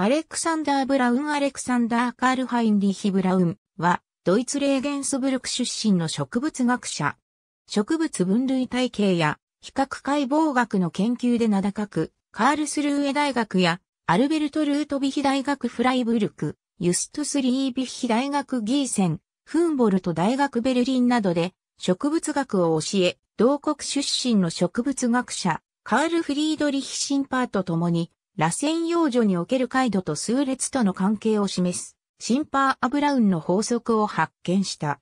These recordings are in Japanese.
アレクサンダー・ブラウン・アレクサンダー・カール・ハインリヒ・ブラウンは、ドイツレーゲンスブルク出身の植物学者。植物分類体系や、比較解剖学の研究で名高く、カールスルーエ大学や、アルベルト・ルートビヒ大学フライブルク、ユストス・リービヒ大学ギーセン、フンボルト大学ベルリンなどで、植物学を教え、同国出身の植物学者、カール・フリードリヒ・シンパーと共に、螺旋養女における解度と数列との関係を示す、シンパー・ア・ブラウンの法則を発見した。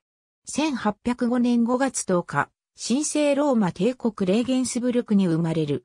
1805年5月10日、神聖ローマ帝国レーゲンスブルクに生まれる。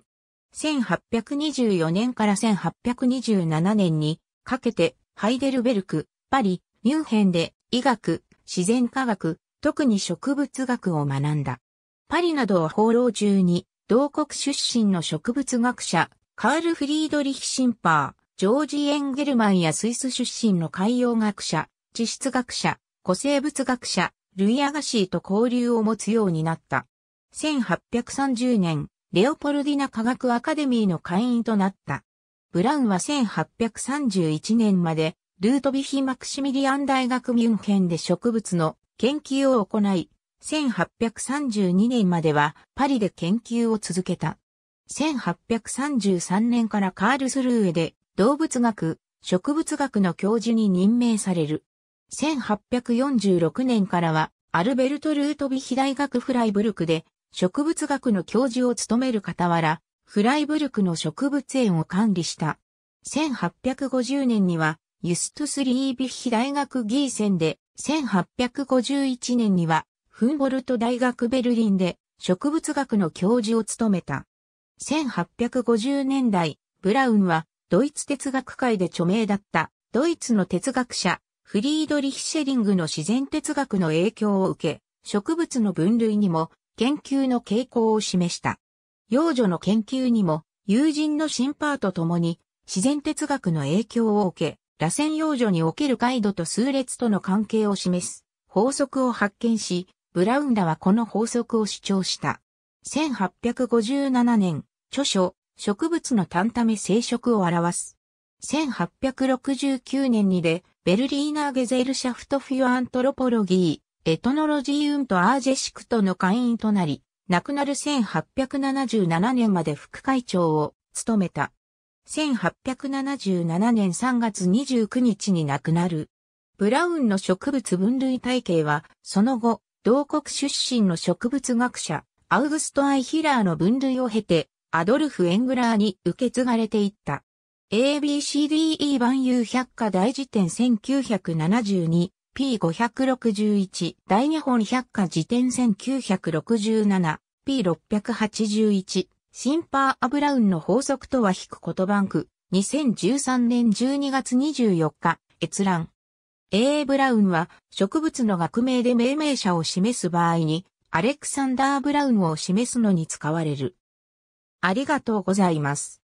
1824年から1827年にかけてハイデルベルク、パリ、ミュンヘンで医学、自然科学、特に植物学を学んだ。パリなどを放浪中に、同国出身の植物学者、カール・フリードリヒ・シンパー、ジョージ・エンゲルマンやスイス出身の海洋学者、地質学者、古生物学者、ルイ・アガシーと交流を持つようになった。1830年、レオポルディナ科学アカデミーの会員となった。ブラウンは1831年まで、ルートビヒ・マクシミリアン大学ミュンヘンで植物の研究を行い、1832年まではパリで研究を続けた。1833年からカールスルーエで動物学、植物学の教授に任命される。1846年からはアルベルト・ルートビヒ大学フライブルクで植物学の教授を務める傍ら、フライブルクの植物園を管理した。1850年にはユストス・リービヒ大学ギーセンで、1851年にはフンボルト大学ベルリンで植物学の教授を務めた。1850年代、ブラウンはドイツ哲学界で著名だったドイツの哲学者フリードリヒ・シェリングの自然哲学の影響を受け、植物の分類にも研究の傾向を示した。幼女の研究にも友人のシンパーと共に自然哲学の影響を受け、螺旋幼女におけるガ度と数列との関係を示す法則を発見し、ブラウンらはこの法則を主張した。1857年、著書、植物の単ため生殖を表す。1869年にで、ベルリーナーゲゼルシャフトフィアアントロポロギー、エトノロジーウントアージェシクトの会員となり、亡くなる1877年まで副会長を務めた。1877年3月29日に亡くなる。ブラウンの植物分類体系は、その後、同国出身の植物学者、アウグスト・アイ・ヒラーの分類を経て、アドルフ・エングラーに受け継がれていった。ABCDE 万有百科大辞典 1972P561 大日本百科辞典 1967P681 シンパー・アブラウンの法則とは引く言葉句2013年12月24日閲覧 A. ブラウンは植物の学名で命名者を示す場合にアレクサンダー・ブラウンを示すのに使われる。ありがとうございます。